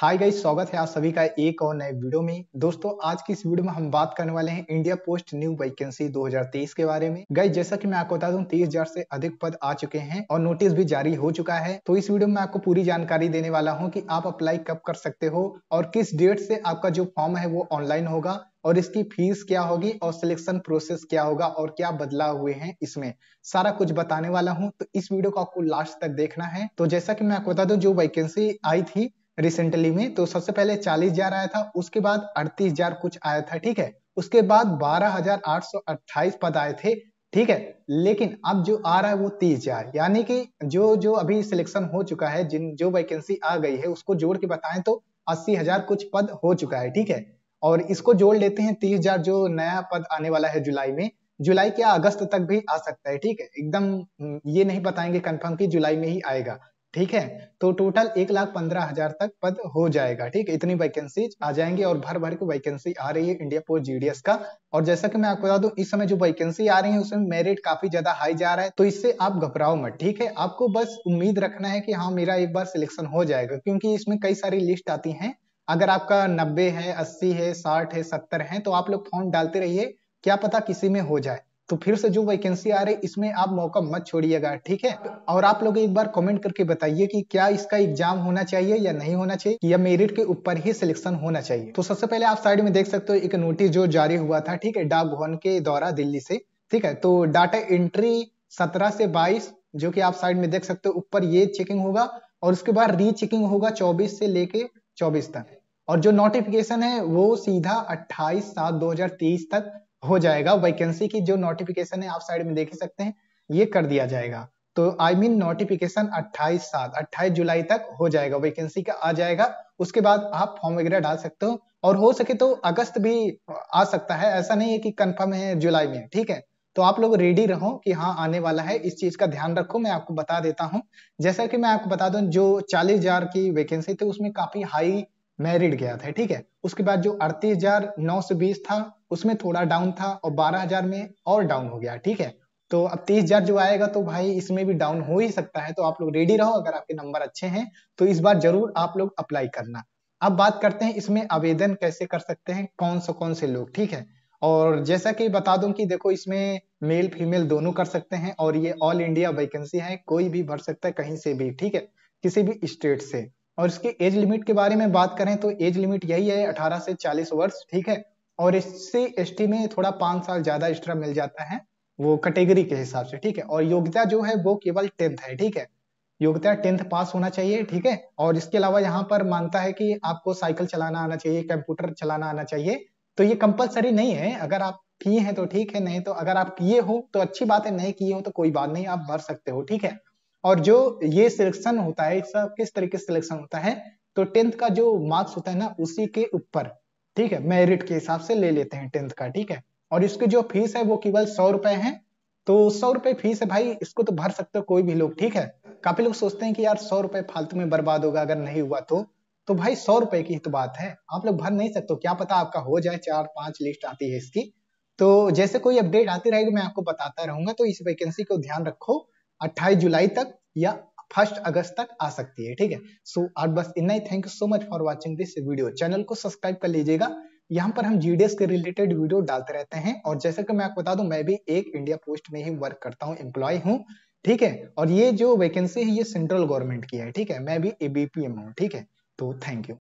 hi guys स्वागत है आप सभी का एक और नए वीडियो में दोस्तों आज की इस वीडियो में हम बात करने वाले हैं इंडिया पोस्ट न्यू वैकेंसी 2023 के बारे में गाइस जैसा कि मैं आपको बता दूं 30,000 से अधिक पद आ चुके हैं और नोटिस भी जारी हो चुका है तो इस वीडियो में आपको पूरी जानकारी देने वाला हूँ की आप अप्लाई कब कर सकते हो और किस डेट से आपका जो फॉर्म है वो ऑनलाइन होगा और इसकी फीस क्या होगी और सिलेक्शन प्रोसेस क्या होगा और क्या बदलाव हुए हैं इसमें सारा कुछ बताने वाला हूँ तो इस वीडियो को आपको लास्ट तक देखना है तो जैसा कि मैं आपको बता दूं जो वैकेंसी आई थी रिसेंटली में तो सबसे पहले चालीस हजार आया था उसके बाद अड़तीस हजार कुछ आया था ठीक है उसके बाद बारह हजार आठ सौ अट्ठाईस पद आए थे ठीक है लेकिन अब जो आ रहा है वो तीस हजार यानी कि जो जो अभी सिलेक्शन हो चुका है जिन जो वैकेंसी आ गई है उसको जोड़ के बताएं तो अस्सी हजार कुछ पद हो चुका है ठीक है और इसको जोड़ लेते हैं तीस हजार जो नया पद आने वाला है जुलाई में जुलाई क्या अगस्त तक भी आ सकता है ठीक है एकदम ये नहीं बताएंगे कंफर्म कि जुलाई में ही आएगा ठीक है तो टोटल एक लाख पंद्रह हजार तक पद हो जाएगा ठीक इतनी वैकेंसी आ जाएंगी और भर भर की वैकेंसी आ रही है इंडिया पोस्ट जीडीएस का और जैसा कि मैं आपको बता दूं इस समय जो वैकेंसी आ रही है उसमें मेरिट काफी ज्यादा हाई जा रहा है तो इससे आप घबराओ मत ठीक है आपको बस उम्मीद रखना है कि हाँ मेरा एक बार सिलेक्शन हो जाएगा क्योंकि इसमें कई सारी लिस्ट आती है अगर आपका नब्बे है अस्सी है साठ है सत्तर है तो आप लोग फॉर्म डालते रहिए क्या पता किसी में हो जाए तो फिर से जो वैकेंसी आ रही है इसमें आप मौका मत छोड़िएगा ठीक है और आप लोग एक बार कमेंट करके बताइए कि क्या इसका एग्जाम होना चाहिए या नहीं होना चाहिए या मेरिट के ऊपर ही सिलेक्शन होना चाहिए तो सबसे पहले आप साइड में देख सकते हो एक नोटिस जो जारी हुआ था ठीक है डाक भवन के द्वारा दिल्ली से ठीक है तो डाटा एंट्री सत्रह से बाईस जो की आप साइड में देख सकते हो ऊपर ये चेकिंग होगा और उसके बाद री चेकिंग होगा चौबीस से लेके चौबीस तक और जो नोटिफिकेशन है वो सीधा अट्ठाईस सात दो तक हो जाएगा वैकेंसी की जो नोटिफिकेशन है आप साइड में देख सकते हैं ये कर दिया जाएगा तो आई मीन नोटिफिकेशन 28 सात 28 जुलाई तक हो जाएगा वैकेंसी का आ जाएगा उसके बाद आप फॉर्म वगैरह डाल सकते हो और हो सके तो अगस्त भी आ सकता है ऐसा नहीं है कि कंफर्म है जुलाई में ठीक है तो आप लोग रेडी रहो कि हाँ आने वाला है इस चीज का ध्यान रखो मैं आपको बता देता हूँ जैसा कि मैं आपको बता दूं जो चालीस की वैकेंसी थी उसमें काफी हाई मैरिड गया था ठीक है उसके बाद जो अड़तीस हजार नौ सौ बीस था उसमें थोड़ा डाउन था और बारह हजार में और डाउन हो गया ठीक है तो अब तीस हजार जो आएगा तो भाई इसमें भी डाउन हो ही सकता है तो आप लोग रेडी रहो अगर आपके नंबर अच्छे हैं तो इस बार जरूर आप लोग अप्लाई करना अब बात करते हैं इसमें आवेदन कैसे कर सकते हैं कौन से कौन से लोग ठीक है और जैसा कि बता दूं कि देखो इसमें मेल फीमेल दोनों कर सकते हैं और ये ऑल इंडिया वैकेंसी है कोई भी भर सकता है कहीं से भी ठीक है किसी भी स्टेट से और इसकी एज लिमिट के बारे में बात करें तो एज लिमिट यही है 18 से 40 वर्ष ठीक है और इससे एस में थोड़ा पांच साल ज़्यादा एक्स्ट्रा मिल जाता है वो कैटेगरी के हिसाब से ठीक है और योग्यता जो है वो केवल टेंथ है ठीक है योग्यता टेंथ पास होना चाहिए ठीक है और इसके अलावा यहाँ पर मानता है कि आपको साइकिल चलाना आना चाहिए कंप्यूटर चलाना आना चाहिए तो ये कंपलसरी नहीं है अगर आप किए हैं तो ठीक है नहीं तो अगर आप किए हो तो अच्छी बात है नहीं किए हो तो कोई बात नहीं आप भर सकते हो ठीक है और जो ये सिलेक्शन होता है इसका किस तरीके से सिलेक्शन होता है तो टेंथ का जो मार्क्स होता है ना उसी के ऊपर ठीक है मेरिट के हिसाब से ले लेते हैं टेंथ का ठीक है और इसकी जो फीस है वो केवल सौ रुपए है तो सौ रुपए फीस है भाई इसको तो भर सकते हो कोई भी लोग ठीक है काफी लोग सोचते हैं कि यार सौ रुपए फालतू में बर्बाद होगा अगर नहीं हुआ तो तो भाई सौ रुपए की तो बात है आप लोग भर नहीं सकते क्या पता आपका हो जाए चार पांच लिस्ट आती है इसकी तो जैसे कोई अपडेट आती रहेगी मैं आपको बताता रहूंगा तो इस वैकेंसी को ध्यान रखो अट्ठाईस जुलाई तक या फर्स्ट अगस्त तक आ सकती है ठीक है सो आज बस इतना ही thank you so much for watching this video channel को सब्सक्राइब कर लीजिएगा यहाँ पर हम जीडीएस के रिलेटेड वीडियो डालते रहते हैं और जैसा कि मैं आपको बता दूं मैं भी एक इंडिया पोस्ट में ही वर्क करता हूँ एम्प्लॉय हूँ ठीक है और ये जो वैकेंसी है ये सेंट्रल गवर्नमेंट की है ठीक है मैं भी एबीपीएम हूँ ठीक है तो थैंक यू